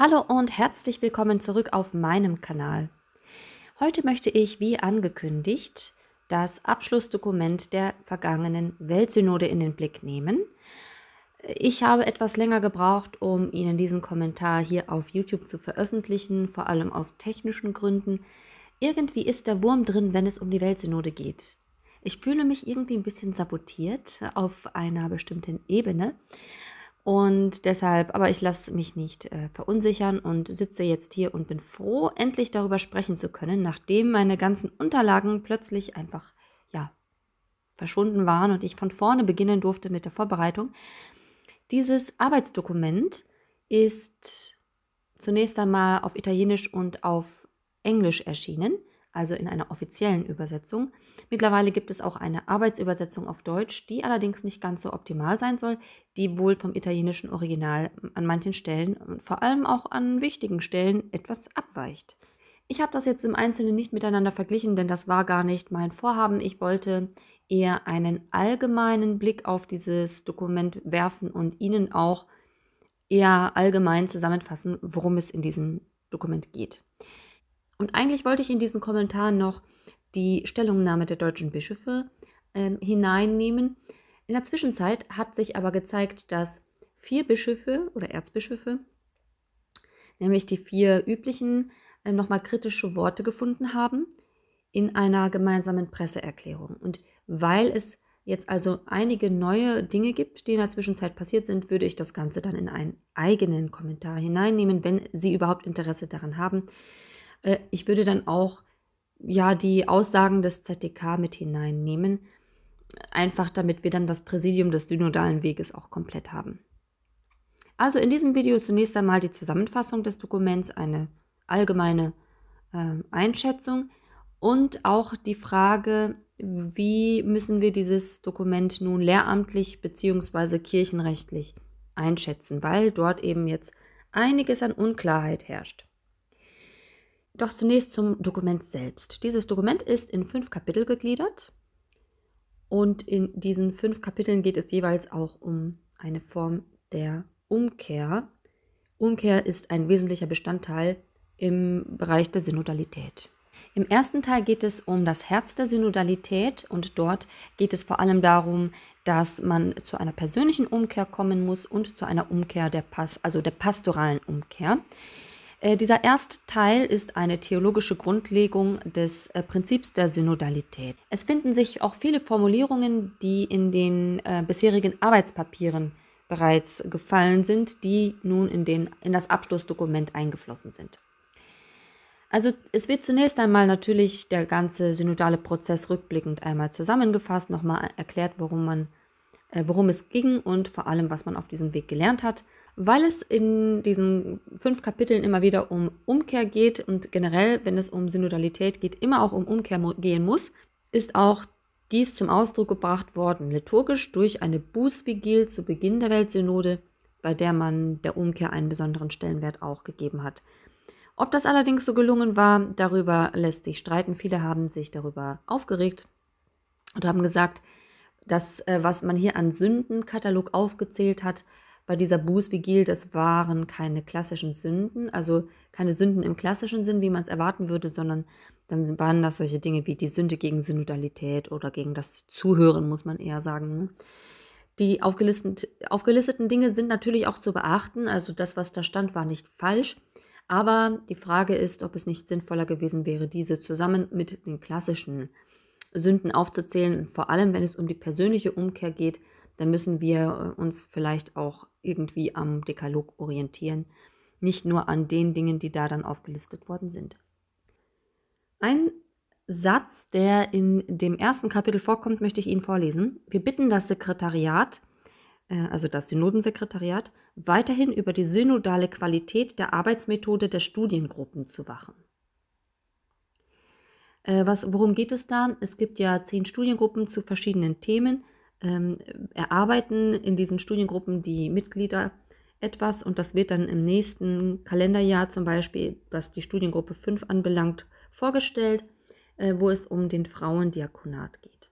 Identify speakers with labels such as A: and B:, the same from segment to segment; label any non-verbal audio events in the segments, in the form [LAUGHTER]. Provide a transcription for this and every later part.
A: Hallo und herzlich willkommen zurück auf meinem Kanal. Heute möchte ich, wie angekündigt, das Abschlussdokument der vergangenen Weltsynode in den Blick nehmen. Ich habe etwas länger gebraucht, um Ihnen diesen Kommentar hier auf YouTube zu veröffentlichen, vor allem aus technischen Gründen. Irgendwie ist der Wurm drin, wenn es um die Weltsynode geht. Ich fühle mich irgendwie ein bisschen sabotiert auf einer bestimmten Ebene. Und deshalb, aber ich lasse mich nicht äh, verunsichern und sitze jetzt hier und bin froh, endlich darüber sprechen zu können, nachdem meine ganzen Unterlagen plötzlich einfach, ja, verschwunden waren und ich von vorne beginnen durfte mit der Vorbereitung. Dieses Arbeitsdokument ist zunächst einmal auf Italienisch und auf Englisch erschienen also in einer offiziellen Übersetzung. Mittlerweile gibt es auch eine Arbeitsübersetzung auf Deutsch, die allerdings nicht ganz so optimal sein soll, die wohl vom italienischen Original ähm, an manchen Stellen und vor allem auch an wichtigen Stellen etwas abweicht. Ich habe das jetzt im Einzelnen nicht miteinander verglichen, denn das war gar nicht mein Vorhaben. Ich wollte eher einen allgemeinen Blick auf dieses Dokument werfen und Ihnen auch eher allgemein zusammenfassen, worum es in diesem Dokument geht. Und eigentlich wollte ich in diesen Kommentar noch die Stellungnahme der deutschen Bischöfe ähm, hineinnehmen. In der Zwischenzeit hat sich aber gezeigt, dass vier Bischöfe oder Erzbischöfe, nämlich die vier üblichen, äh, nochmal kritische Worte gefunden haben in einer gemeinsamen Presseerklärung. Und weil es jetzt also einige neue Dinge gibt, die in der Zwischenzeit passiert sind, würde ich das Ganze dann in einen eigenen Kommentar hineinnehmen, wenn Sie überhaupt Interesse daran haben. Äh, ich würde dann auch ja die Aussagen des ZDK mit hineinnehmen, einfach damit wir dann das Präsidium des synodalen Weges auch komplett haben. Also in diesem Video zunächst einmal die Zusammenfassung des Dokuments, eine allgemeine äh, Einschätzung und auch die Frage, wie müssen wir dieses Dokument nun lehramtlich bzw. kirchenrechtlich einschätzen, weil dort eben jetzt einiges an Unklarheit herrscht. Doch zunächst zum Dokument selbst. Dieses Dokument ist in fünf Kapitel gegliedert und in diesen fünf Kapiteln geht es jeweils auch um eine Form der Umkehr. Umkehr ist ein wesentlicher Bestandteil im Bereich der Synodalität. Im ersten Teil geht es um das Herz der Synodalität und dort geht es vor allem darum, dass man zu einer persönlichen Umkehr kommen muss und zu einer Umkehr der Pass, also der pastoralen Umkehr. Äh, dieser erste Teil ist eine theologische Grundlegung des äh, Prinzips der Synodalität. Es finden sich auch viele Formulierungen, die in den äh, bisherigen Arbeitspapieren bereits gefallen sind, die nun in, den, in das Abschlussdokument eingeflossen sind. Also es wird zunächst einmal natürlich der ganze synodale Prozess rückblickend einmal zusammengefasst, nochmal erklärt, worum, man, äh, worum es ging und vor allem, was man auf diesem Weg gelernt hat weil es in diesen fünf Kapiteln immer wieder um Umkehr geht und generell, wenn es um Synodalität geht, immer auch um Umkehr gehen muss, ist auch dies zum Ausdruck gebracht worden, liturgisch durch eine Bußvigil zu Beginn der Weltsynode, bei der man der Umkehr einen besonderen Stellenwert auch gegeben hat. Ob das allerdings so gelungen war, darüber lässt sich streiten. Viele haben sich darüber aufgeregt und haben gesagt, das, äh, was man hier an Sündenkatalog aufgezählt hat, bei dieser Bußvigil, das waren keine klassischen Sünden, also keine Sünden im klassischen Sinn, wie man es erwarten würde, sondern dann waren das solche Dinge wie die Sünde gegen Synodalität oder gegen das Zuhören, muss man eher sagen. Ne? Die aufgelisteten, aufgelisteten Dinge sind natürlich auch zu beachten, also das, was da stand, war nicht falsch. Aber die Frage ist, ob es nicht sinnvoller gewesen wäre, diese zusammen mit den klassischen Sünden aufzuzählen, vor allem wenn es um die persönliche Umkehr geht, dann müssen wir äh, uns vielleicht auch irgendwie am Dekalog orientieren, nicht nur an den Dingen, die da dann aufgelistet worden sind. Ein Satz, der in dem ersten Kapitel vorkommt, möchte ich Ihnen vorlesen. Wir bitten das Sekretariat, äh, also das Synodensekretariat, weiterhin über die synodale Qualität der Arbeitsmethode der Studiengruppen zu wachen. Äh, was, worum geht es da? Es gibt ja zehn Studiengruppen zu verschiedenen Themen ähm, erarbeiten in diesen Studiengruppen die Mitglieder etwas und das wird dann im nächsten Kalenderjahr zum Beispiel, was die Studiengruppe 5 anbelangt, vorgestellt, äh, wo es um den Frauendiakonat geht.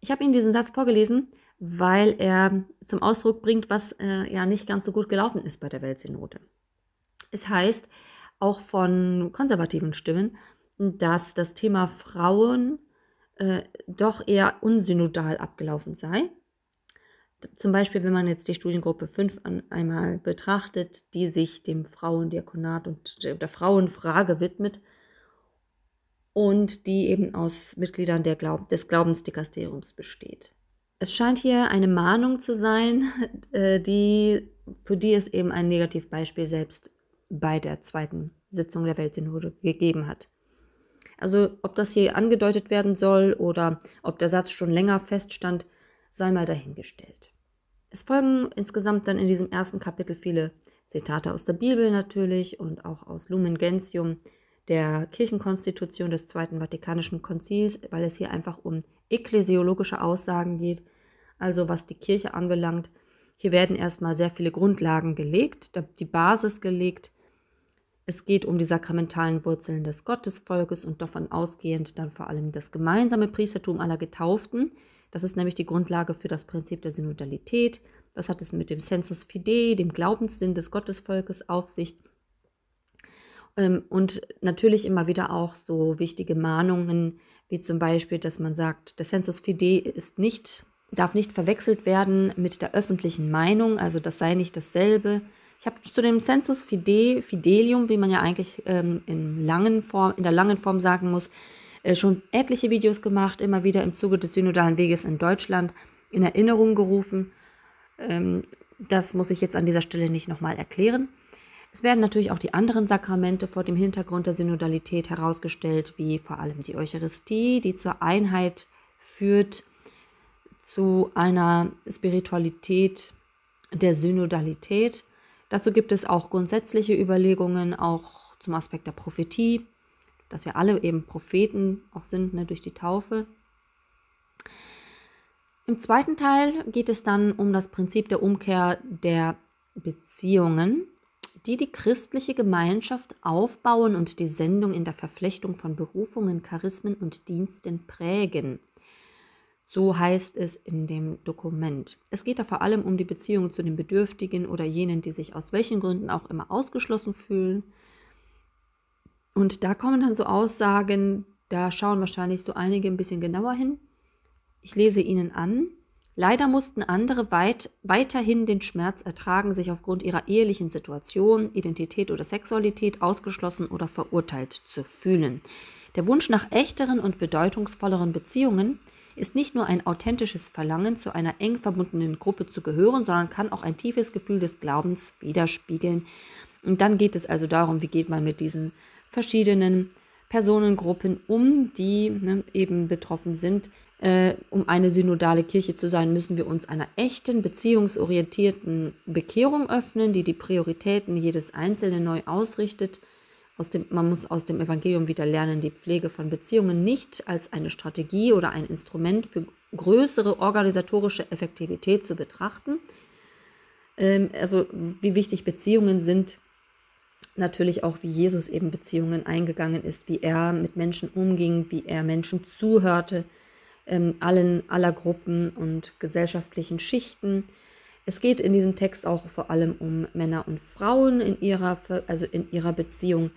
A: Ich habe Ihnen diesen Satz vorgelesen, weil er zum Ausdruck bringt, was äh, ja nicht ganz so gut gelaufen ist bei der Weltsynode. Es heißt auch von konservativen Stimmen, dass das Thema Frauen äh, doch eher unsynodal abgelaufen sei. Zum Beispiel, wenn man jetzt die Studiengruppe 5 an, einmal betrachtet, die sich dem Frauendiakonat und der, Frauenfrage widmet und die eben aus Mitgliedern Glaub des Glaubensdikasteriums besteht. Es scheint hier eine Mahnung zu sein, [LAUGHS] äh, die, für die es eben ein Negativbeispiel selbst bei der zweiten Sitzung der Weltsynode gegeben hat. Also ob das hier angedeutet werden soll oder ob der Satz schon länger feststand, sei mal dahingestellt. Es folgen insgesamt dann in diesem ersten Kapitel viele Zitate aus der Bibel natürlich und auch aus Lumen Gentium, der Kirchenkonstitution des Zweiten Vatikanischen Konzils, weil es hier einfach um ekklesiologische Aussagen geht, also was die Kirche anbelangt. Hier werden erstmal sehr viele Grundlagen gelegt, die Basis gelegt, es geht um die sakramentalen Wurzeln des Gottesvolkes und davon ausgehend dann vor allem das gemeinsame Priestertum aller Getauften. Das ist nämlich die Grundlage für das Prinzip der Synodalität. Was hat es mit dem Sensus Fidei, dem Glaubenssinn des Gottesvolkes auf sich? Ähm, und natürlich immer wieder auch so wichtige Mahnungen, wie zum Beispiel, dass man sagt, der Sensus Fidei ist nicht, darf nicht verwechselt werden mit der öffentlichen Meinung, also das sei nicht dasselbe, ich habe zu dem Sensus Fide, Fidelium, wie man ja eigentlich ähm, in, langen Form, in der langen Form sagen muss, äh, schon etliche Videos gemacht, immer wieder im Zuge des synodalen Weges in Deutschland in Erinnerung gerufen. Ähm, das muss ich jetzt an dieser Stelle nicht nochmal erklären. Es werden natürlich auch die anderen Sakramente vor dem Hintergrund der Synodalität herausgestellt, wie vor allem die Eucharistie, die zur Einheit führt, zu einer Spiritualität der Synodalität. Dazu gibt es auch grundsätzliche Überlegungen, auch zum Aspekt der Prophetie, dass wir alle eben Propheten auch sind ne, durch die Taufe. Im zweiten Teil geht es dann um das Prinzip der Umkehr der Beziehungen, die die christliche Gemeinschaft aufbauen und die Sendung in der Verflechtung von Berufungen, Charismen und Diensten prägen. So heißt es in dem Dokument. Es geht da vor allem um die Beziehung zu den Bedürftigen oder jenen, die sich aus welchen Gründen auch immer ausgeschlossen fühlen. Und da kommen dann so Aussagen, da schauen wahrscheinlich so einige ein bisschen genauer hin. Ich lese Ihnen an. Leider mussten andere weit, weiterhin den Schmerz ertragen, sich aufgrund ihrer ehelichen Situation, Identität oder Sexualität ausgeschlossen oder verurteilt zu fühlen. Der Wunsch nach echteren und bedeutungsvolleren Beziehungen ist nicht nur ein authentisches Verlangen, zu einer eng verbundenen Gruppe zu gehören, sondern kann auch ein tiefes Gefühl des Glaubens widerspiegeln. Und dann geht es also darum, wie geht man mit diesen verschiedenen Personengruppen um, die ne, eben betroffen sind. Äh, um eine synodale Kirche zu sein, müssen wir uns einer echten, beziehungsorientierten Bekehrung öffnen, die die Prioritäten jedes Einzelnen neu ausrichtet dem, man muss aus dem Evangelium wieder lernen, die Pflege von Beziehungen nicht als eine Strategie oder ein Instrument für größere organisatorische Effektivität zu betrachten. Ähm, also wie wichtig Beziehungen sind, natürlich auch, wie Jesus eben Beziehungen eingegangen ist, wie er mit Menschen umging, wie er Menschen zuhörte, ähm, allen aller Gruppen und gesellschaftlichen Schichten. Es geht in diesem Text auch vor allem um Männer und Frauen in ihrer, also in ihrer Beziehung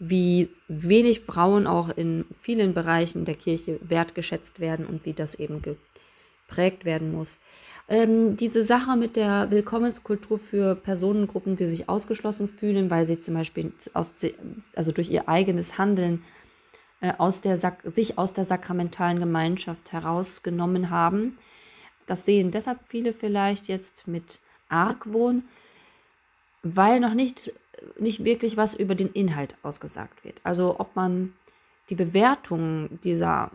A: wie wenig Frauen auch in vielen Bereichen der Kirche wertgeschätzt werden und wie das eben geprägt werden muss. Ähm, diese Sache mit der Willkommenskultur für Personengruppen, die sich ausgeschlossen fühlen, weil sie zum Beispiel aus, also durch ihr eigenes Handeln äh, aus der, sich aus der sakramentalen Gemeinschaft herausgenommen haben, das sehen deshalb viele vielleicht jetzt mit Argwohn, weil noch nicht nicht wirklich was über den Inhalt ausgesagt wird. Also ob man die Bewertung dieser,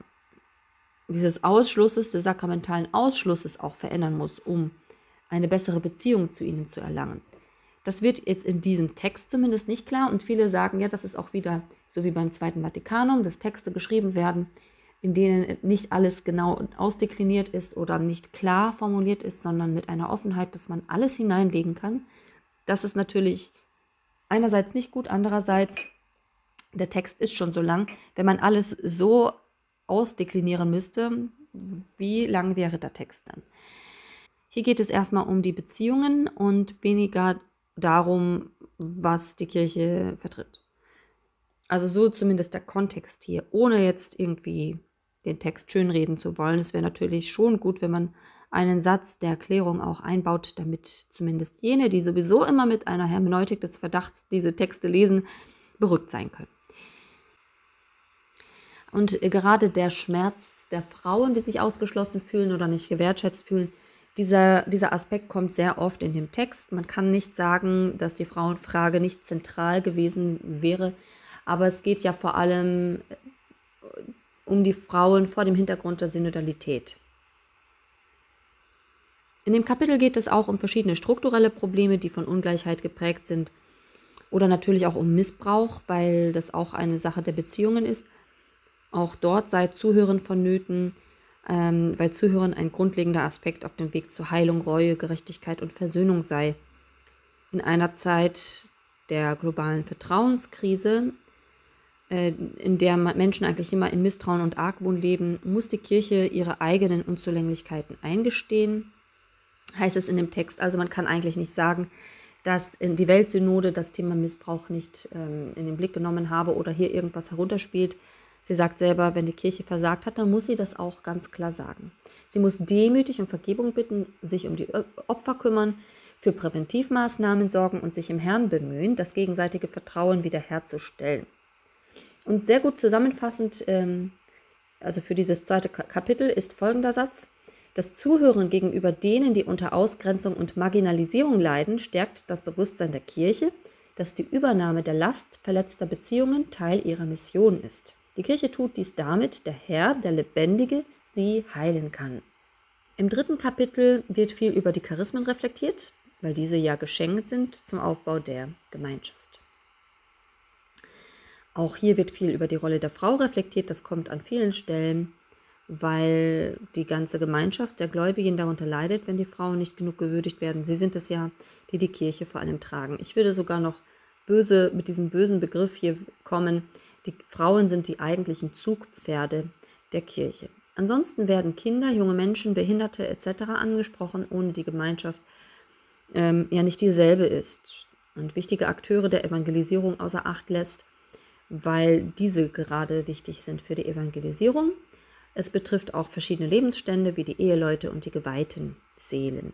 A: dieses Ausschlusses, des sakramentalen Ausschlusses auch verändern muss, um eine bessere Beziehung zu ihnen zu erlangen. Das wird jetzt in diesem Text zumindest nicht klar und viele sagen, ja, das ist auch wieder so wie beim Zweiten Vatikanum, dass Texte geschrieben werden, in denen nicht alles genau ausdekliniert ist oder nicht klar formuliert ist, sondern mit einer Offenheit, dass man alles hineinlegen kann. Das ist natürlich einerseits nicht gut, andererseits, der Text ist schon so lang. Wenn man alles so ausdeklinieren müsste, wie lang wäre der Text dann? Hier geht es erstmal um die Beziehungen und weniger darum, was die Kirche vertritt. Also so zumindest der Kontext hier, ohne jetzt irgendwie den Text schönreden zu wollen. Es wäre natürlich schon gut, wenn man einen Satz der Erklärung auch einbaut, damit zumindest jene, die sowieso immer mit einer Hermeneutik des Verdachts diese Texte lesen, berückt sein können. Und gerade der Schmerz der Frauen, die sich ausgeschlossen fühlen oder nicht gewertschätzt fühlen, dieser, dieser Aspekt kommt sehr oft in dem Text. Man kann nicht sagen, dass die Frauenfrage nicht zentral gewesen wäre, aber es geht ja vor allem äh, um die Frauen vor dem Hintergrund der Synodalität. In dem Kapitel geht es auch um verschiedene strukturelle Probleme, die von Ungleichheit geprägt sind. Oder natürlich auch um Missbrauch, weil das auch eine Sache der Beziehungen ist. Auch dort sei Zuhören vonnöten, ähm, weil Zuhören ein grundlegender Aspekt auf dem Weg zu Heilung, Reue, Gerechtigkeit und Versöhnung sei. In einer Zeit der globalen Vertrauenskrise, äh, in der Menschen eigentlich immer in Misstrauen und Argwohn leben, muss die Kirche ihre eigenen Unzulänglichkeiten eingestehen heißt es in dem Text. Also man kann eigentlich nicht sagen, dass die Weltsynode das Thema Missbrauch nicht ähm, in den Blick genommen habe oder hier irgendwas herunterspielt. Sie sagt selber, wenn die Kirche versagt hat, dann muss sie das auch ganz klar sagen. Sie muss demütig um Vergebung bitten, sich um die Opfer kümmern, für Präventivmaßnahmen sorgen und sich im Herrn bemühen, das gegenseitige Vertrauen wiederherzustellen. Und sehr gut zusammenfassend, ähm, also für dieses zweite Kapitel, ist folgender Satz. Das Zuhören gegenüber denen, die unter Ausgrenzung und Marginalisierung leiden, stärkt das Bewusstsein der Kirche, dass die Übernahme der Last verletzter Beziehungen Teil ihrer Mission ist. Die Kirche tut dies damit, der Herr, der Lebendige, sie heilen kann. Im dritten Kapitel wird viel über die Charismen reflektiert, weil diese ja geschenkt sind zum Aufbau der Gemeinschaft. Auch hier wird viel über die Rolle der Frau reflektiert, das kommt an vielen Stellen weil die ganze Gemeinschaft der Gläubigen darunter leidet, wenn die Frauen nicht genug gewürdigt werden. Sie sind es ja, die die Kirche vor allem tragen. Ich würde sogar noch böse mit diesem bösen Begriff hier kommen. Die Frauen sind die eigentlichen Zugpferde der Kirche. Ansonsten werden Kinder, junge Menschen, Behinderte etc. angesprochen, ohne die Gemeinschaft ähm, ja nicht dieselbe ist und wichtige Akteure der Evangelisierung außer Acht lässt, weil diese gerade wichtig sind für die Evangelisierung. Es betrifft auch verschiedene Lebensstände wie die Eheleute und die geweihten Seelen.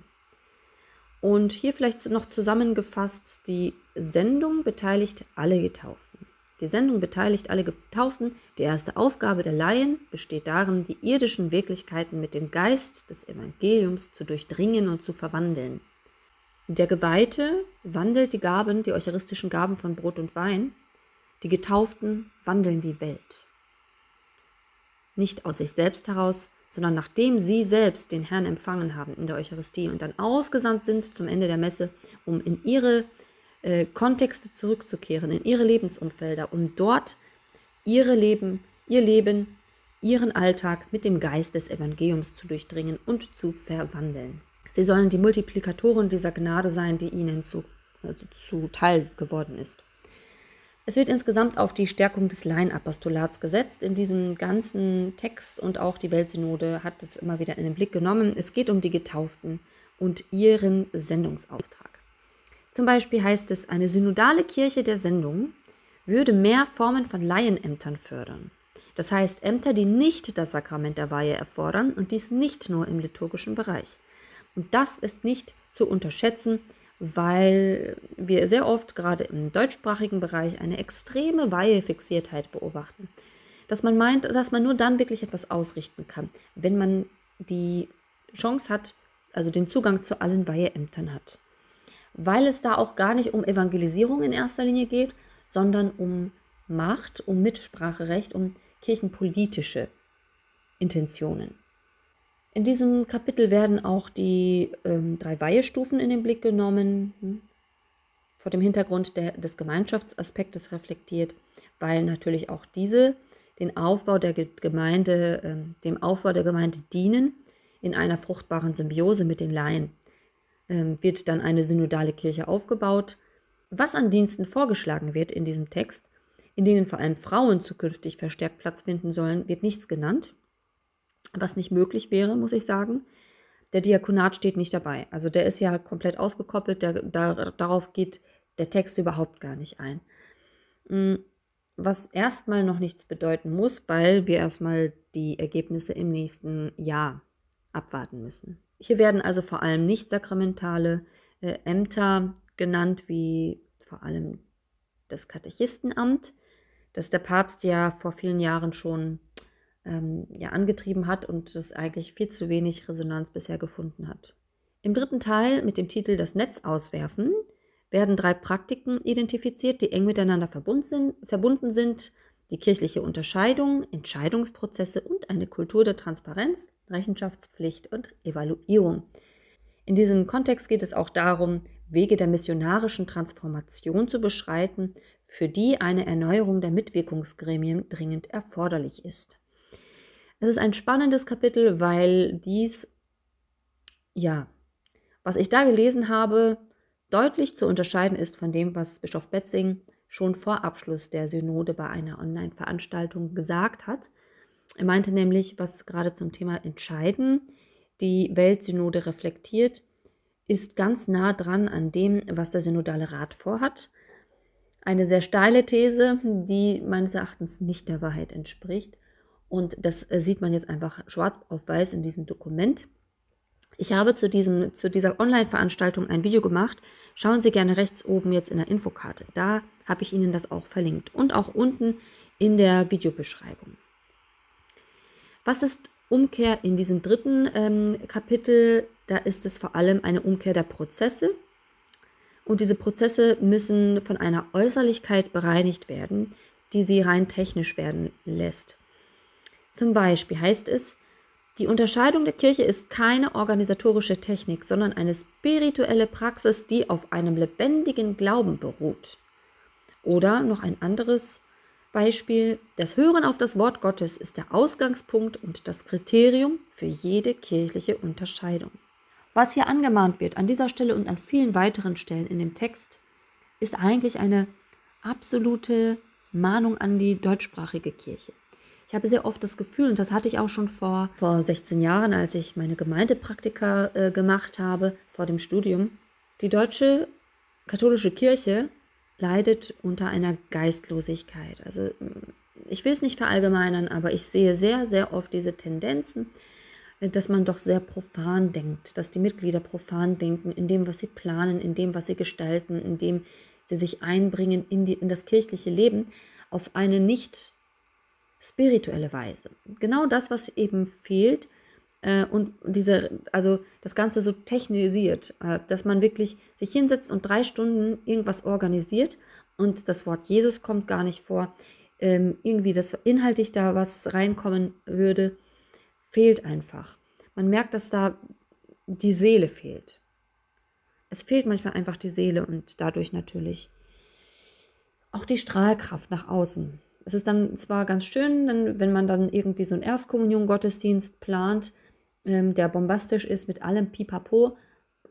A: Und hier vielleicht noch zusammengefasst, die Sendung beteiligt alle Getauften. Die Sendung beteiligt alle Getauften. Die erste Aufgabe der Laien besteht darin, die irdischen Wirklichkeiten mit dem Geist des Evangeliums zu durchdringen und zu verwandeln. Der Geweihte wandelt die Gaben, die eucharistischen Gaben von Brot und Wein. Die Getauften wandeln die Welt nicht aus sich selbst heraus, sondern nachdem sie selbst den Herrn empfangen haben in der Eucharistie und dann ausgesandt sind zum Ende der Messe, um in ihre äh, Kontexte zurückzukehren, in ihre Lebensumfelder, um dort ihre Leben, ihr Leben, ihren Alltag mit dem Geist des Evangeliums zu durchdringen und zu verwandeln. Sie sollen die Multiplikatoren dieser Gnade sein, die ihnen zu, also zuteil geworden ist. Es wird insgesamt auf die Stärkung des Laienapostolats gesetzt. In diesem ganzen Text und auch die Weltsynode hat es immer wieder in den Blick genommen. Es geht um die Getauften und ihren Sendungsauftrag. Zum Beispiel heißt es, eine synodale Kirche der Sendung würde mehr Formen von Laienämtern fördern. Das heißt Ämter, die nicht das Sakrament der Weihe erfordern und dies nicht nur im liturgischen Bereich. Und das ist nicht zu unterschätzen, weil wir sehr oft gerade im deutschsprachigen Bereich eine extreme Weihefixiertheit beobachten. Dass man meint, dass man nur dann wirklich etwas ausrichten kann, wenn man die Chance hat, also den Zugang zu allen Weiheämtern hat. Weil es da auch gar nicht um Evangelisierung in erster Linie geht, sondern um Macht, um Mitspracherecht, um kirchenpolitische Intentionen. In diesem Kapitel werden auch die ähm, drei Weihestufen in den Blick genommen, hm, vor dem Hintergrund der, des Gemeinschaftsaspektes reflektiert, weil natürlich auch diese den Aufbau der Gemeinde, ähm, dem Aufbau der Gemeinde dienen, in einer fruchtbaren Symbiose mit den Laien. Ähm, wird dann eine synodale Kirche aufgebaut. Was an Diensten vorgeschlagen wird in diesem Text, in denen vor allem Frauen zukünftig verstärkt Platz finden sollen, wird nichts genannt was nicht möglich wäre, muss ich sagen. Der Diakonat steht nicht dabei. Also der ist ja komplett ausgekoppelt, der, da, darauf geht der Text überhaupt gar nicht ein. Mm, was erstmal noch nichts bedeuten muss, weil wir erstmal die Ergebnisse im nächsten Jahr abwarten müssen. Hier werden also vor allem nicht sakramentale äh, Ämter genannt, wie vor allem das Katechistenamt, das der Papst ja vor vielen Jahren schon ähm, ja, angetrieben hat und das eigentlich viel zu wenig Resonanz bisher gefunden hat. Im dritten Teil mit dem Titel Das Netz auswerfen werden drei Praktiken identifiziert, die eng miteinander verbunden sind. Die kirchliche Unterscheidung, Entscheidungsprozesse und eine Kultur der Transparenz, Rechenschaftspflicht und Evaluierung. In diesem Kontext geht es auch darum, Wege der missionarischen Transformation zu beschreiten, für die eine Erneuerung der Mitwirkungsgremien dringend erforderlich ist. Es ist ein spannendes Kapitel, weil dies, ja, was ich da gelesen habe, deutlich zu unterscheiden ist von dem, was Bischof Betzing schon vor Abschluss der Synode bei einer Online-Veranstaltung gesagt hat. Er meinte nämlich, was gerade zum Thema Entscheiden die Weltsynode reflektiert, ist ganz nah dran an dem, was der Synodale Rat vorhat. Eine sehr steile These, die meines Erachtens nicht der Wahrheit entspricht. Und das äh, sieht man jetzt einfach schwarz auf weiß in diesem Dokument. Ich habe zu, diesem, zu dieser Online-Veranstaltung ein Video gemacht. Schauen Sie gerne rechts oben jetzt in der Infokarte. Da habe ich Ihnen das auch verlinkt und auch unten in der Videobeschreibung. Was ist Umkehr in diesem dritten ähm, Kapitel? Da ist es vor allem eine Umkehr der Prozesse. Und diese Prozesse müssen von einer Äußerlichkeit bereinigt werden, die sie rein technisch werden lässt. Zum Beispiel heißt es, die Unterscheidung der Kirche ist keine organisatorische Technik, sondern eine spirituelle Praxis, die auf einem lebendigen Glauben beruht. Oder noch ein anderes Beispiel, das Hören auf das Wort Gottes ist der Ausgangspunkt und das Kriterium für jede kirchliche Unterscheidung. Was hier angemahnt wird an dieser Stelle und an vielen weiteren Stellen in dem Text, ist eigentlich eine absolute Mahnung an die deutschsprachige Kirche. Ich habe sehr oft das Gefühl, und das hatte ich auch schon vor, vor 16 Jahren, als ich meine Gemeindepraktika äh, gemacht habe, vor dem Studium, die deutsche katholische Kirche leidet unter einer Geistlosigkeit. Also ich will es nicht verallgemeinern, aber ich sehe sehr, sehr oft diese Tendenzen, äh, dass man doch sehr profan denkt, dass die Mitglieder profan denken in dem, was sie planen, in dem, was sie gestalten, in dem sie sich einbringen in, die, in das kirchliche Leben auf eine nicht spirituelle Weise. Genau das, was eben fehlt äh, und diese, also das Ganze so technisiert, äh, dass man wirklich sich hinsetzt und drei Stunden irgendwas organisiert und das Wort Jesus kommt gar nicht vor. Ähm, irgendwie, das inhaltlich da was reinkommen würde, fehlt einfach. Man merkt, dass da die Seele fehlt. Es fehlt manchmal einfach die Seele und dadurch natürlich auch die Strahlkraft nach außen es ist dann zwar ganz schön, wenn man dann irgendwie so einen Erstkommunion-Gottesdienst plant, ähm, der bombastisch ist mit allem Pipapo,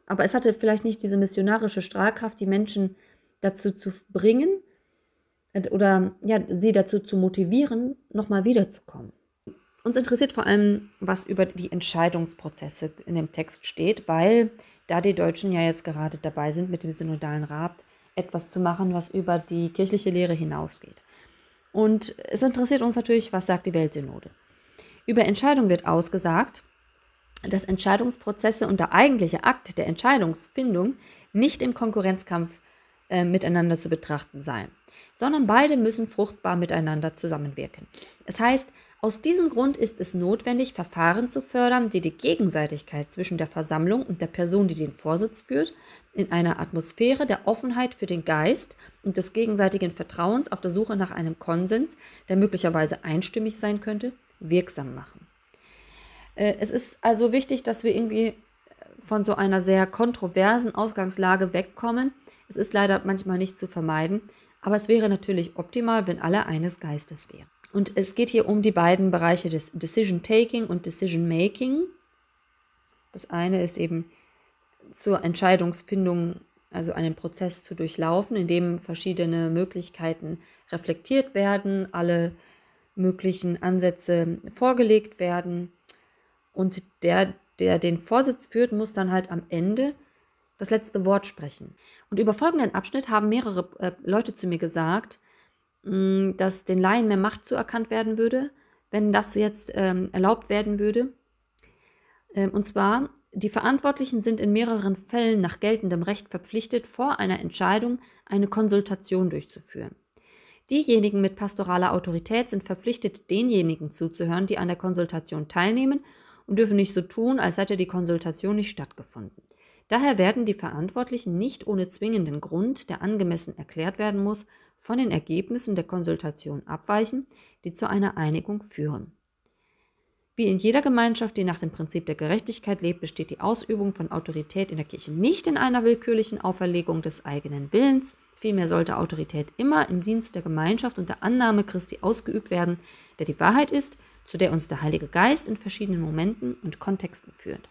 A: aber es hatte vielleicht nicht diese missionarische Strahlkraft, die Menschen dazu zu bringen oder ja, sie dazu zu motivieren, nochmal wiederzukommen. Uns interessiert vor allem, was über die Entscheidungsprozesse in dem Text steht, weil da die Deutschen ja jetzt gerade dabei sind, mit dem Synodalen Rat etwas zu machen, was über die kirchliche Lehre hinausgeht. Und es interessiert uns natürlich, was sagt die Weltsynode. Über Entscheidung wird ausgesagt, dass Entscheidungsprozesse und der eigentliche Akt der Entscheidungsfindung nicht im Konkurrenzkampf äh, miteinander zu betrachten seien, sondern beide müssen fruchtbar miteinander zusammenwirken. Es heißt, aus diesem Grund ist es notwendig, Verfahren zu fördern, die die Gegenseitigkeit zwischen der Versammlung und der Person, die den Vorsitz führt, in einer Atmosphäre der Offenheit für den Geist und des gegenseitigen Vertrauens auf der Suche nach einem Konsens, der möglicherweise einstimmig sein könnte, wirksam machen. Äh, es ist also wichtig, dass wir irgendwie äh, von so einer sehr kontroversen Ausgangslage wegkommen. Es ist leider manchmal nicht zu vermeiden, aber es wäre natürlich optimal, wenn alle eines Geistes wären. Und es geht hier um die beiden Bereiche des Decision Taking und Decision Making. Das eine ist eben zur Entscheidungsfindung, also einen Prozess zu durchlaufen, in dem verschiedene Möglichkeiten reflektiert werden, alle möglichen Ansätze vorgelegt werden. Und der, der den Vorsitz führt, muss dann halt am Ende das letzte Wort sprechen. Und über folgenden Abschnitt haben mehrere äh, Leute zu mir gesagt, mh, dass den Laien mehr Macht zuerkannt werden würde, wenn das jetzt ähm, erlaubt werden würde. Ähm, und zwar, die Verantwortlichen sind in mehreren Fällen nach geltendem Recht verpflichtet, vor einer Entscheidung eine Konsultation durchzuführen. Diejenigen mit pastoraler Autorität sind verpflichtet, denjenigen zuzuhören, die an der Konsultation teilnehmen und dürfen nicht so tun, als hätte die Konsultation nicht stattgefunden. Daher werden die Verantwortlichen nicht ohne zwingenden Grund, der angemessen erklärt werden muss, von den Ergebnissen der Konsultation abweichen, die zu einer Einigung führen. Wie in jeder Gemeinschaft, die nach dem Prinzip der Gerechtigkeit lebt, besteht die Ausübung von Autorität in der Kirche nicht in einer willkürlichen Auferlegung des eigenen Willens, vielmehr sollte Autorität immer im Dienst der Gemeinschaft und der Annahme Christi ausgeübt werden, der die Wahrheit ist, zu der uns der Heilige Geist in verschiedenen Momenten und Kontexten führt.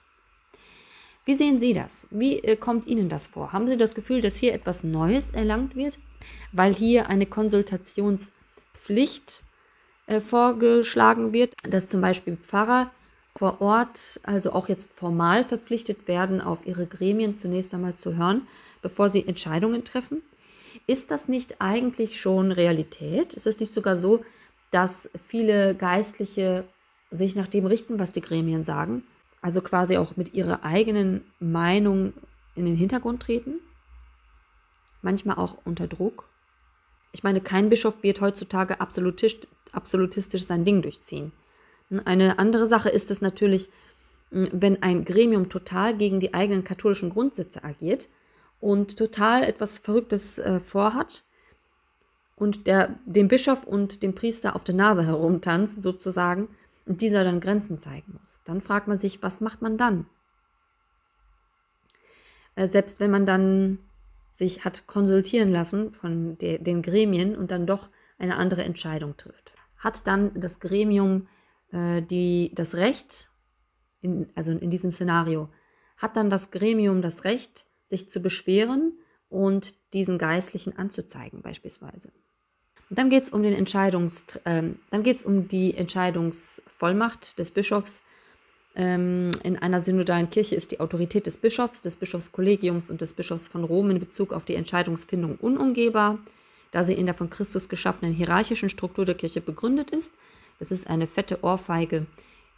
A: Wie sehen Sie das? Wie äh, kommt Ihnen das vor? Haben Sie das Gefühl, dass hier etwas Neues erlangt wird? weil hier eine Konsultationspflicht äh, vorgeschlagen wird, dass zum Beispiel Pfarrer vor Ort, also auch jetzt formal verpflichtet werden, auf ihre Gremien zunächst einmal zu hören, bevor sie Entscheidungen treffen. Ist das nicht eigentlich schon Realität? Ist es nicht sogar so, dass viele Geistliche sich nach dem richten, was die Gremien sagen? Also quasi auch mit ihrer eigenen Meinung in den Hintergrund treten? manchmal auch unter Druck. Ich meine, kein Bischof wird heutzutage absolutistisch, absolutistisch sein Ding durchziehen. Eine andere Sache ist es natürlich, hm, wenn ein Gremium total gegen die eigenen katholischen Grundsätze agiert und total etwas Verrücktes äh, vorhat und der, dem Bischof und dem Priester auf der Nase herumtanzt, sozusagen, und dieser dann Grenzen zeigen muss. Dann fragt man sich, was macht man dann? Äh, selbst wenn man dann sich hat konsultieren lassen von de den Gremien und dann doch eine andere Entscheidung trifft. Hat dann das Gremium äh, die, das Recht, in, also in diesem Szenario, hat dann das Gremium das Recht, sich zu beschweren und diesen Geistlichen anzuzeigen beispielsweise. Und dann geht es um, äh, um die Entscheidungsvollmacht des Bischofs ähm, in einer synodalen Kirche ist die Autorität des Bischofs, des Bischofskollegiums und des Bischofs von Rom in Bezug auf die Entscheidungsfindung unumgehbar, da sie in der von Christus geschaffenen hierarchischen Struktur der Kirche begründet ist. Das ist eine fette Ohrfeige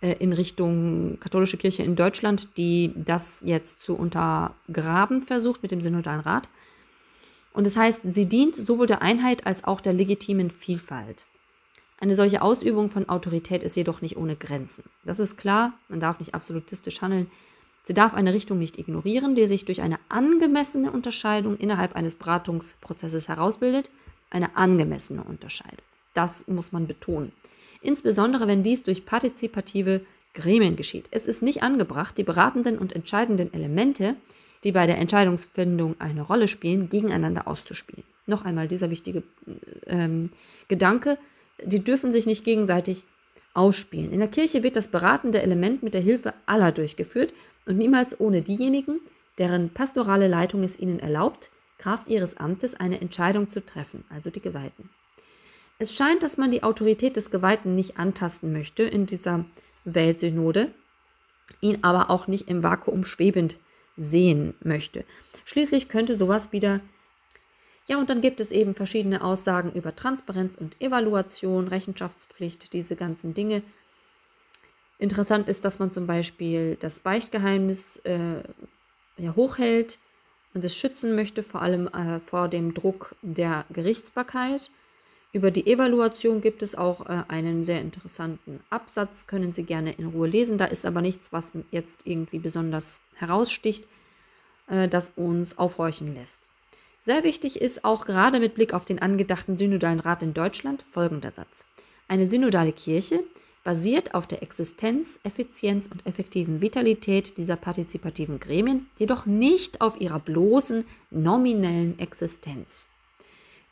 A: äh, in Richtung katholische Kirche in Deutschland, die das jetzt zu untergraben versucht mit dem synodalen Rat. Und das heißt, sie dient sowohl der Einheit als auch der legitimen Vielfalt. Eine solche Ausübung von Autorität ist jedoch nicht ohne Grenzen. Das ist klar, man darf nicht absolutistisch handeln. Sie darf eine Richtung nicht ignorieren, die sich durch eine angemessene Unterscheidung innerhalb eines Beratungsprozesses herausbildet. Eine angemessene Unterscheidung. Das muss man betonen. Insbesondere wenn dies durch partizipative Gremien geschieht. Es ist nicht angebracht, die beratenden und entscheidenden Elemente, die bei der Entscheidungsfindung eine Rolle spielen, gegeneinander auszuspielen. Noch einmal dieser wichtige ähm, Gedanke, die dürfen sich nicht gegenseitig ausspielen. In der Kirche wird das beratende Element mit der Hilfe aller durchgeführt und niemals ohne diejenigen, deren pastorale Leitung es ihnen erlaubt, Kraft ihres Amtes eine Entscheidung zu treffen, also die Geweihten. Es scheint, dass man die Autorität des Geweihten nicht antasten möchte in dieser Weltsynode, ihn aber auch nicht im Vakuum schwebend sehen möchte. Schließlich könnte sowas wieder ja, und dann gibt es eben verschiedene Aussagen über Transparenz und Evaluation, Rechenschaftspflicht, diese ganzen Dinge. Interessant ist, dass man zum Beispiel das Beichtgeheimnis äh, ja, hochhält und es schützen möchte, vor allem äh, vor dem Druck der Gerichtsbarkeit. Über die Evaluation gibt es auch äh, einen sehr interessanten Absatz, können Sie gerne in Ruhe lesen. Da ist aber nichts, was jetzt irgendwie besonders heraussticht, äh, das uns aufhorchen lässt. Sehr wichtig ist auch gerade mit Blick auf den angedachten synodalen Rat in Deutschland folgender Satz. Eine synodale Kirche basiert auf der Existenz, Effizienz und effektiven Vitalität dieser partizipativen Gremien, jedoch nicht auf ihrer bloßen nominellen Existenz.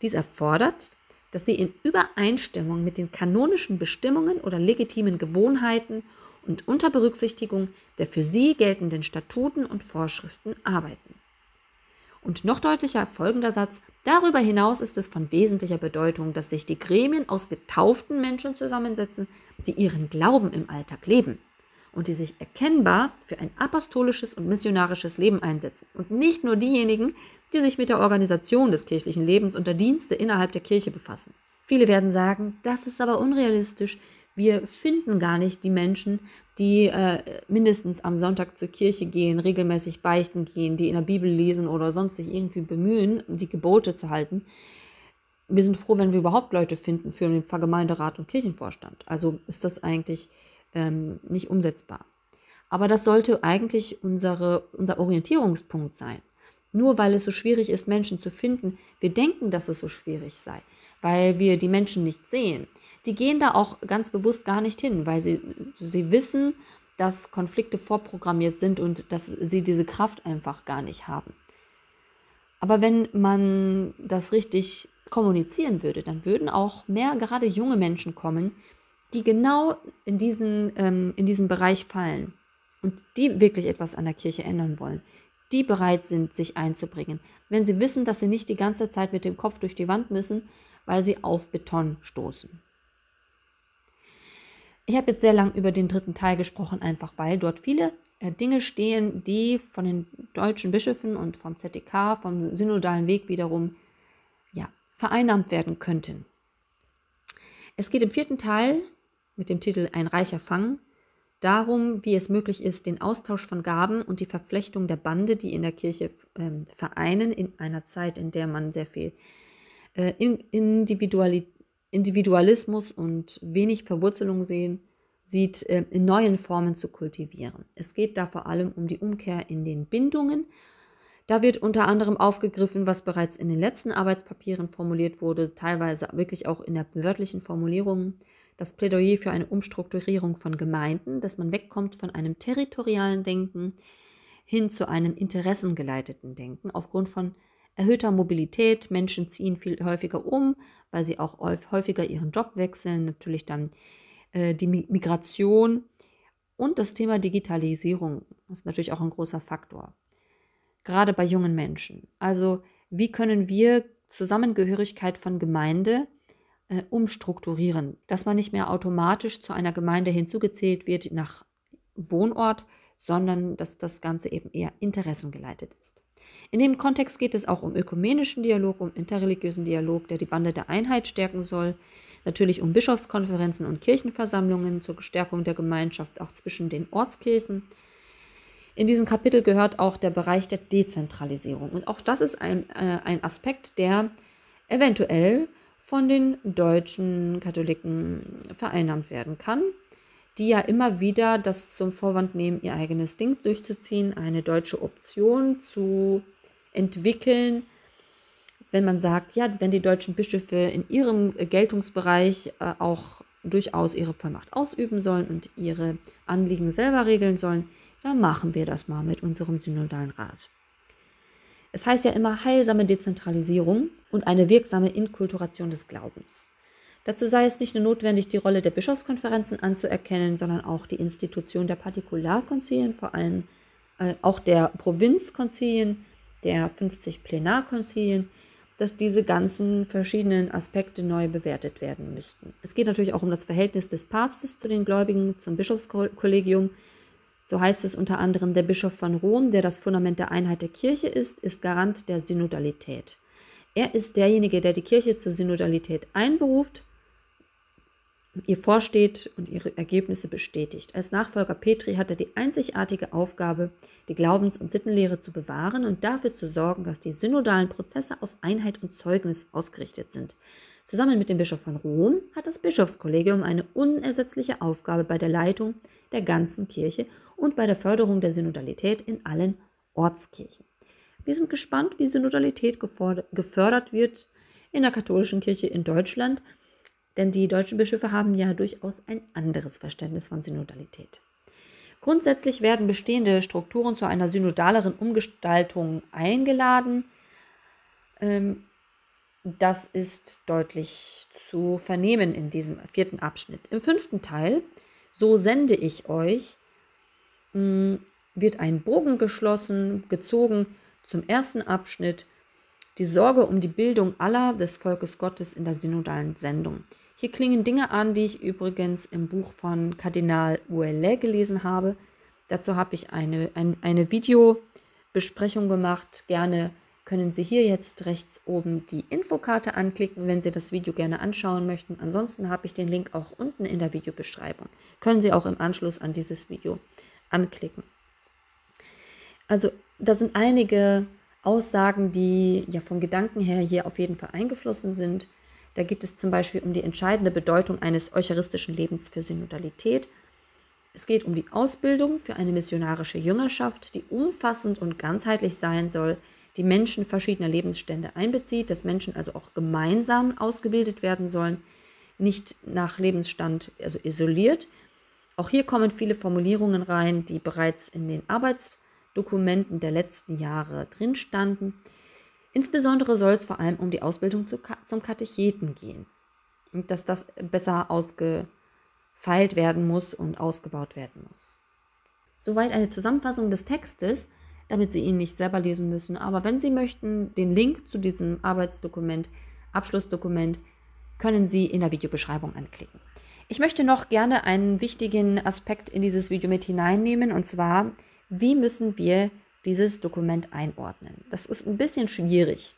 A: Dies erfordert, dass sie in Übereinstimmung mit den kanonischen Bestimmungen oder legitimen Gewohnheiten und unter Berücksichtigung der für sie geltenden Statuten und Vorschriften arbeiten. Und noch deutlicher folgender Satz. Darüber hinaus ist es von wesentlicher Bedeutung, dass sich die Gremien aus getauften Menschen zusammensetzen, die ihren Glauben im Alltag leben und die sich erkennbar für ein apostolisches und missionarisches Leben einsetzen. Und nicht nur diejenigen, die sich mit der Organisation des kirchlichen Lebens und der Dienste innerhalb der Kirche befassen. Viele werden sagen, das ist aber unrealistisch. Wir finden gar nicht die Menschen, die äh, mindestens am Sonntag zur Kirche gehen, regelmäßig beichten gehen, die in der Bibel lesen oder sonst sich irgendwie bemühen, die Gebote zu halten. Wir sind froh, wenn wir überhaupt Leute finden für den Pfarrgemeinderat und Kirchenvorstand. Also ist das eigentlich ähm, nicht umsetzbar. Aber das sollte eigentlich unsere, unser Orientierungspunkt sein. Nur weil es so schwierig ist, Menschen zu finden, wir denken, dass es so schwierig sei, weil wir die Menschen nicht sehen die gehen da auch ganz bewusst gar nicht hin, weil sie, sie wissen, dass Konflikte vorprogrammiert sind und dass sie diese Kraft einfach gar nicht haben. Aber wenn man das richtig kommunizieren würde, dann würden auch mehr gerade junge Menschen kommen, die genau in diesen, ähm, in diesen Bereich fallen und die wirklich etwas an der Kirche ändern wollen, die bereit sind, sich einzubringen, wenn sie wissen, dass sie nicht die ganze Zeit mit dem Kopf durch die Wand müssen, weil sie auf Beton stoßen. Ich habe jetzt sehr lang über den dritten Teil gesprochen, einfach weil dort viele äh, Dinge stehen, die von den deutschen Bischöfen und vom ZDK, vom synodalen Weg wiederum, ja, vereinnahmt werden könnten. Es geht im vierten Teil mit dem Titel Ein reicher Fang darum, wie es möglich ist, den Austausch von Gaben und die Verflechtung der Bande, die in der Kirche ähm, vereinen, in einer Zeit, in der man sehr viel äh, Individualität Individualismus und wenig Verwurzelung sehen, sieht, äh, in neuen Formen zu kultivieren. Es geht da vor allem um die Umkehr in den Bindungen. Da wird unter anderem aufgegriffen, was bereits in den letzten Arbeitspapieren formuliert wurde, teilweise wirklich auch in der wörtlichen Formulierung, das Plädoyer für eine Umstrukturierung von Gemeinden, dass man wegkommt von einem territorialen Denken hin zu einem interessengeleiteten Denken aufgrund von erhöhter Mobilität. Menschen ziehen viel häufiger um, weil sie auch häufiger ihren Job wechseln. Natürlich dann äh, die Migration und das Thema Digitalisierung ist natürlich auch ein großer Faktor, gerade bei jungen Menschen. Also wie können wir Zusammengehörigkeit von Gemeinde äh, umstrukturieren, dass man nicht mehr automatisch zu einer Gemeinde hinzugezählt wird nach Wohnort, sondern dass das Ganze eben eher interessengeleitet ist. In dem Kontext geht es auch um ökumenischen Dialog, um interreligiösen Dialog, der die Bande der Einheit stärken soll, natürlich um Bischofskonferenzen und Kirchenversammlungen zur Stärkung der Gemeinschaft auch zwischen den Ortskirchen. In diesem Kapitel gehört auch der Bereich der Dezentralisierung. Und auch das ist ein, äh, ein Aspekt, der eventuell von den deutschen Katholiken vereinnahmt werden kann, die ja immer wieder das zum Vorwand nehmen, ihr eigenes Ding durchzuziehen, eine deutsche Option zu entwickeln, wenn man sagt, ja, wenn die deutschen Bischöfe in ihrem Geltungsbereich äh, auch durchaus ihre Vollmacht ausüben sollen und ihre Anliegen selber regeln sollen, dann machen wir das mal mit unserem synodalen Rat. Es heißt ja immer heilsame Dezentralisierung und eine wirksame Inkulturation des Glaubens. Dazu sei es nicht nur notwendig, die Rolle der Bischofskonferenzen anzuerkennen, sondern auch die Institution der Partikularkonzilien, vor allem äh, auch der Provinzkonzilien, der 50 Plenarkonzilien, dass diese ganzen verschiedenen Aspekte neu bewertet werden müssten. Es geht natürlich auch um das Verhältnis des Papstes zu den Gläubigen, zum Bischofskollegium. So heißt es unter anderem, der Bischof von Rom, der das Fundament der Einheit der Kirche ist, ist Garant der Synodalität. Er ist derjenige, der die Kirche zur Synodalität einberuft ihr vorsteht und ihre Ergebnisse bestätigt. Als Nachfolger Petri hat er die einzigartige Aufgabe, die Glaubens- und Sittenlehre zu bewahren und dafür zu sorgen, dass die synodalen Prozesse auf Einheit und Zeugnis ausgerichtet sind. Zusammen mit dem Bischof von Rom hat das Bischofskollegium eine unersetzliche Aufgabe bei der Leitung der ganzen Kirche und bei der Förderung der Synodalität in allen Ortskirchen. Wir sind gespannt, wie Synodalität gefördert wird in der katholischen Kirche in Deutschland – denn die deutschen Bischöfe haben ja durchaus ein anderes Verständnis von Synodalität. Grundsätzlich werden bestehende Strukturen zu einer synodaleren Umgestaltung eingeladen. Ähm, das ist deutlich zu vernehmen in diesem vierten Abschnitt. Im fünften Teil, so sende ich euch, mm, wird ein Bogen geschlossen, gezogen zum ersten Abschnitt die Sorge um die Bildung aller des Volkes Gottes in der synodalen Sendung. Hier klingen Dinge an, die ich übrigens im Buch von Kardinal Ouellet gelesen habe. Dazu habe ich eine, ein, eine Videobesprechung gemacht. Gerne können Sie hier jetzt rechts oben die Infokarte anklicken, wenn Sie das Video gerne anschauen möchten. Ansonsten habe ich den Link auch unten in der Videobeschreibung. Können Sie auch im Anschluss an dieses Video anklicken. Also da sind einige Aussagen, die ja vom Gedanken her hier auf jeden Fall eingeflossen sind. Da geht es zum Beispiel um die entscheidende Bedeutung eines eucharistischen Lebens für Synodalität. Es geht um die Ausbildung für eine missionarische Jüngerschaft, die umfassend und ganzheitlich sein soll, die Menschen verschiedener Lebensstände einbezieht, dass Menschen also auch gemeinsam ausgebildet werden sollen, nicht nach Lebensstand, also isoliert. Auch hier kommen viele Formulierungen rein, die bereits in den Arbeits- Dokumenten der letzten Jahre drin standen. Insbesondere soll es vor allem um die Ausbildung zum Katecheten gehen und dass das besser ausgefeilt werden muss und ausgebaut werden muss. Soweit eine Zusammenfassung des Textes, damit Sie ihn nicht selber lesen müssen. Aber wenn Sie möchten, den Link zu diesem Arbeitsdokument, Abschlussdokument, können Sie in der Videobeschreibung anklicken. Ich möchte noch gerne einen wichtigen Aspekt in dieses Video mit hineinnehmen, und zwar wie müssen wir dieses Dokument einordnen. Das ist ein bisschen schwierig.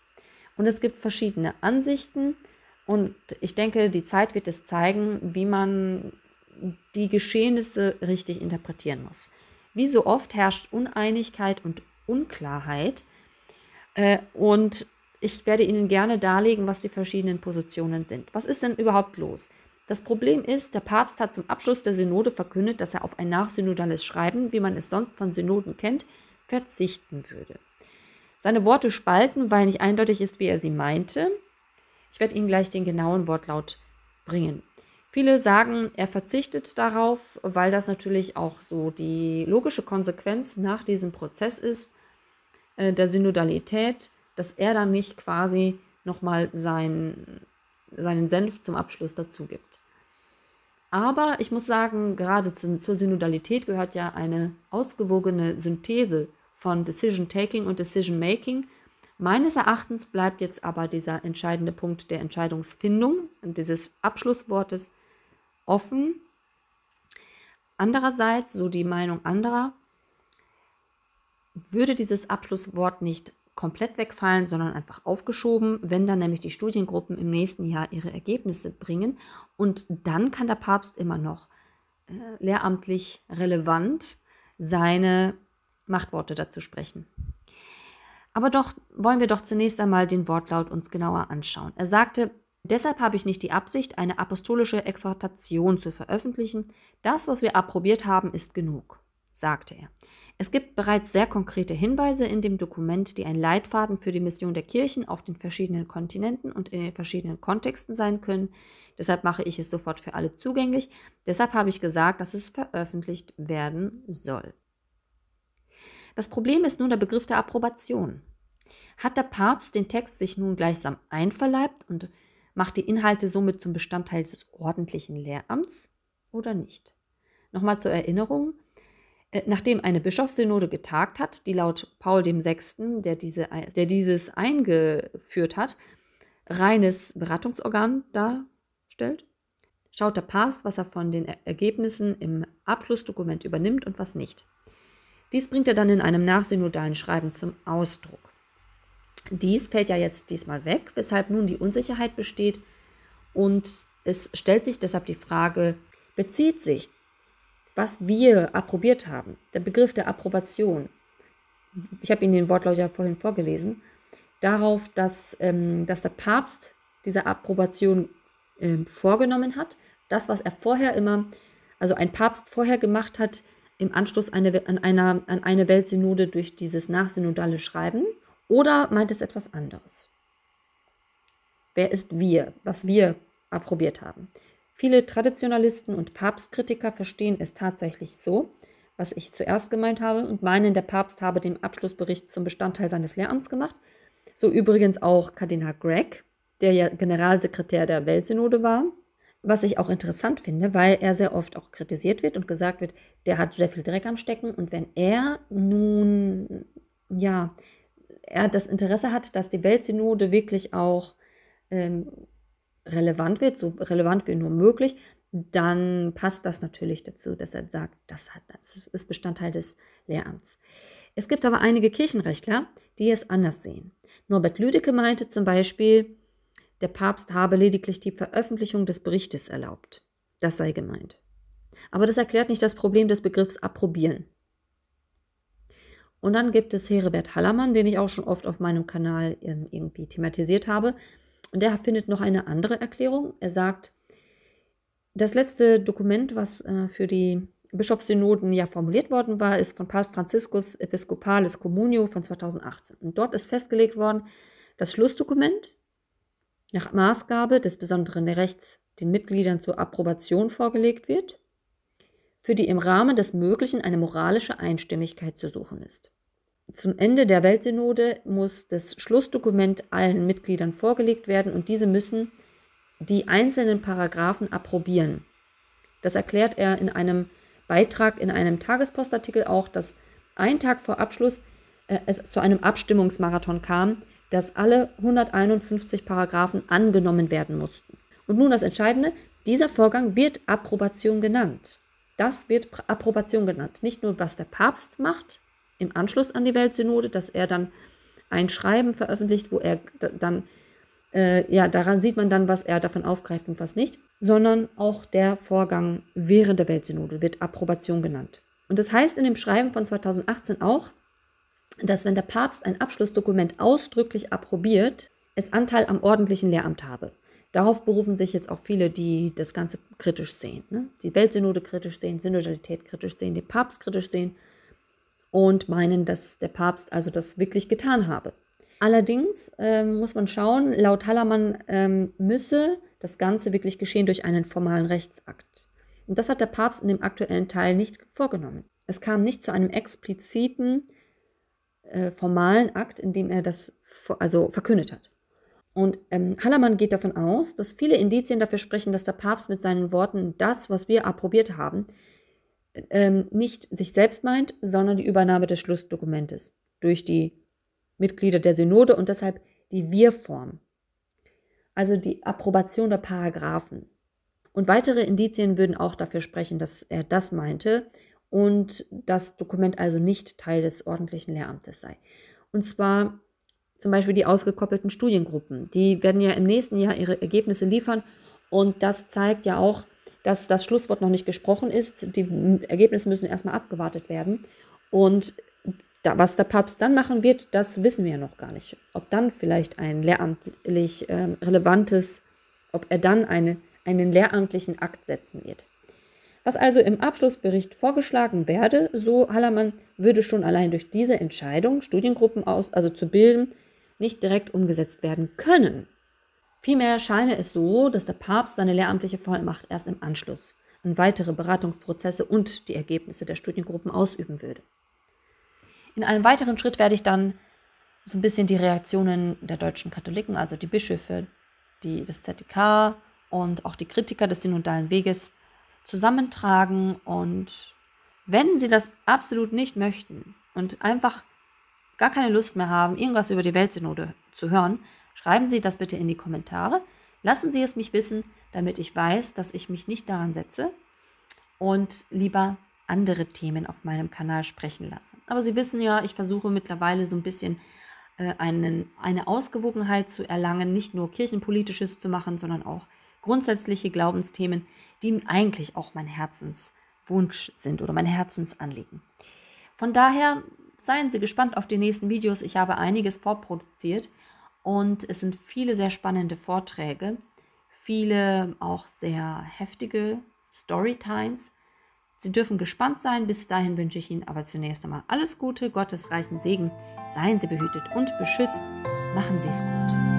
A: Und es gibt verschiedene Ansichten und ich denke, die Zeit wird es zeigen, wie man die Geschehnisse richtig interpretieren muss. Wie so oft herrscht Uneinigkeit und Unklarheit äh, und ich werde Ihnen gerne darlegen, was die verschiedenen Positionen sind. Was ist denn überhaupt los? Das Problem ist, der Papst hat zum Abschluss der Synode verkündet, dass er auf ein nachsynodales Schreiben, wie man es sonst von Synoden kennt, verzichten würde. Seine Worte spalten, weil nicht eindeutig ist, wie er sie meinte. Ich werde Ihnen gleich den genauen Wortlaut bringen. Viele sagen, er verzichtet darauf, weil das natürlich auch so die logische Konsequenz nach diesem Prozess ist, äh, der Synodalität, dass er dann nicht quasi nochmal sein, seinen Senf zum Abschluss dazu gibt. Aber ich muss sagen, gerade zum, zur Synodalität gehört ja eine ausgewogene Synthese von Decision Taking und Decision Making. Meines Erachtens bleibt jetzt aber dieser entscheidende Punkt der Entscheidungsfindung und dieses Abschlusswortes offen. Andererseits, so die Meinung anderer, würde dieses Abschlusswort nicht komplett wegfallen, sondern einfach aufgeschoben, wenn dann nämlich die Studiengruppen im nächsten Jahr ihre Ergebnisse bringen. Und dann kann der Papst immer noch äh, lehramtlich relevant seine Machtworte dazu sprechen. Aber doch wollen wir doch zunächst einmal den Wortlaut uns genauer anschauen. Er sagte, deshalb habe ich nicht die Absicht, eine apostolische Exhortation zu veröffentlichen. Das, was wir approbiert haben, ist genug, sagte er. Es gibt bereits sehr konkrete Hinweise in dem Dokument, die ein Leitfaden für die Mission der Kirchen auf den verschiedenen Kontinenten und in den verschiedenen Kontexten sein können. Deshalb mache ich es sofort für alle zugänglich. Deshalb habe ich gesagt, dass es veröffentlicht werden soll. Das Problem ist nun der Begriff der Approbation. Hat der Papst den Text sich nun gleichsam einverleibt und macht die Inhalte somit zum Bestandteil des ordentlichen Lehramts oder nicht? Nochmal zur Erinnerung, äh, nachdem eine Bischofssynode getagt hat, die laut Paul VI., der, diese, der dieses eingeführt hat, reines Beratungsorgan darstellt, schaut der Papst, was er von den Ergebnissen im Abschlussdokument übernimmt und was nicht. Dies bringt er dann in einem nachsynodalen Schreiben zum Ausdruck. Dies fällt ja jetzt diesmal weg, weshalb nun die Unsicherheit besteht und es stellt sich deshalb die Frage, bezieht sich was wir approbiert haben. Der Begriff der Approbation. Ich habe Ihnen den Wortlaut ja vorhin vorgelesen. Darauf, dass, ähm, dass der Papst diese Approbation ähm, vorgenommen hat. Das, was er vorher immer, also ein Papst vorher gemacht hat, im Anschluss eine, an, einer, an eine Weltsynode durch dieses nachsynodale Schreiben. Oder meint es etwas anderes? Wer ist wir, was wir approbiert haben? Viele Traditionalisten und Papstkritiker verstehen es tatsächlich so, was ich zuerst gemeint habe, und meinen, der Papst habe den Abschlussbericht zum Bestandteil seines Lehramts gemacht. So übrigens auch Kardinal Gregg, der ja Generalsekretär der Weltsynode war, was ich auch interessant finde, weil er sehr oft auch kritisiert wird und gesagt wird, der hat sehr viel Dreck am Stecken und wenn er nun, ja, er das Interesse hat, dass die Weltsynode wirklich auch ähm, relevant wird, so relevant wie nur möglich, dann passt das natürlich dazu, dass er sagt, das, hat, das ist Bestandteil des Lehramts. Es gibt aber einige Kirchenrechtler, die es anders sehen. Norbert Lüdecke meinte zum Beispiel, der Papst habe lediglich die Veröffentlichung des Berichtes erlaubt. Das sei gemeint. Aber das erklärt nicht das Problem des Begriffs approbieren. Und dann gibt es Herbert Hallermann, den ich auch schon oft auf meinem Kanal ähm, irgendwie thematisiert habe. Und er findet noch eine andere Erklärung. Er sagt, das letzte Dokument, was äh, für die Bischofssynoden ja formuliert worden war, ist von Papst Franziskus Episcopalis Communio von 2018. Und dort ist festgelegt worden, das Schlussdokument nach Maßgabe des besonderen Rechts den Mitgliedern zur Approbation vorgelegt wird, für die im Rahmen des Möglichen eine moralische Einstimmigkeit zu suchen ist. Zum Ende der Weltsynode muss das Schlussdokument allen Mitgliedern vorgelegt werden und diese müssen die einzelnen Paragraphen approbieren. Das erklärt er in einem Beitrag in einem Tagespostartikel auch, dass ein Tag vor Abschluss äh, es zu einem Abstimmungsmarathon kam, dass alle 151 Paragraphen angenommen werden mussten. Und nun das Entscheidende, dieser Vorgang wird Approbation genannt. Das wird Approbation genannt. Nicht nur, was der Papst macht, im Anschluss an die Weltsynode, dass er dann ein Schreiben veröffentlicht, wo er dann, äh, ja, daran sieht man dann, was er davon aufgreift und was nicht, sondern auch der Vorgang während der Weltsynode wird Approbation genannt. Und das heißt in dem Schreiben von 2018 auch, dass wenn der Papst ein Abschlussdokument ausdrücklich approbiert, es Anteil am ordentlichen Lehramt habe. Darauf berufen sich jetzt auch viele, die das Ganze kritisch sehen. Ne? Die Weltsynode kritisch sehen, Synodalität kritisch sehen, den Papst kritisch sehen und meinen, dass der Papst also das wirklich getan habe. Allerdings ähm, muss man schauen, laut Hallermann ähm, müsse das Ganze wirklich geschehen durch einen formalen Rechtsakt. Und das hat der Papst in dem aktuellen Teil nicht vorgenommen. Es kam nicht zu einem expliziten äh, formalen Akt, in dem er das also verkündet hat. Und ähm, Hallermann geht davon aus, dass viele Indizien dafür sprechen, dass der Papst mit seinen Worten das, was wir approbiert haben, ähm, nicht sich selbst meint, sondern die Übernahme des Schlussdokumentes durch die Mitglieder der Synode und deshalb die Wir-Form, also die Approbation der Paragraphen. Und weitere Indizien würden auch dafür sprechen, dass er das meinte und das Dokument also nicht Teil des ordentlichen Lehramtes sei. Und zwar zum Beispiel die ausgekoppelten Studiengruppen. Die werden ja im nächsten Jahr ihre Ergebnisse liefern und das zeigt ja auch, dass das Schlusswort noch nicht gesprochen ist. Die Ergebnisse müssen erstmal abgewartet werden. Und da, was der Papst dann machen wird, das wissen wir ja noch gar nicht. Ob dann vielleicht ein lehramtlich äh, relevantes, ob er dann eine, einen lehramtlichen Akt setzen wird. Was also im Abschlussbericht vorgeschlagen werde, so Hallermann, würde schon allein durch diese Entscheidung, Studiengruppen aus, also zu bilden, nicht direkt umgesetzt werden können. Vielmehr scheine es so, dass der Papst seine lehramtliche Vollmacht erst im Anschluss an weitere Beratungsprozesse und die Ergebnisse der Studiengruppen ausüben würde. In einem weiteren Schritt werde ich dann so ein bisschen die Reaktionen der deutschen Katholiken, also die Bischöfe, die, das ZDK und auch die Kritiker des synodalen Weges zusammentragen und wenn sie das absolut nicht möchten und einfach gar keine Lust mehr haben, irgendwas über die Weltsynode zu hören, Schreiben Sie das bitte in die Kommentare. Lassen Sie es mich wissen, damit ich weiß, dass ich mich nicht daran setze und lieber andere Themen auf meinem Kanal sprechen lasse. Aber Sie wissen ja, ich versuche mittlerweile so ein bisschen äh, einen, eine Ausgewogenheit zu erlangen, nicht nur kirchenpolitisches zu machen, sondern auch grundsätzliche Glaubensthemen, die eigentlich auch mein Herzenswunsch sind oder mein Herzensanliegen. Von daher seien Sie gespannt auf die nächsten Videos. Ich habe einiges vorproduziert. Und es sind viele sehr spannende Vorträge, viele auch sehr heftige Storytimes. Sie dürfen gespannt sein. Bis dahin wünsche ich Ihnen aber zunächst einmal alles Gute, Gottes reichen Segen. Seien Sie behütet und beschützt. Machen Sie es gut.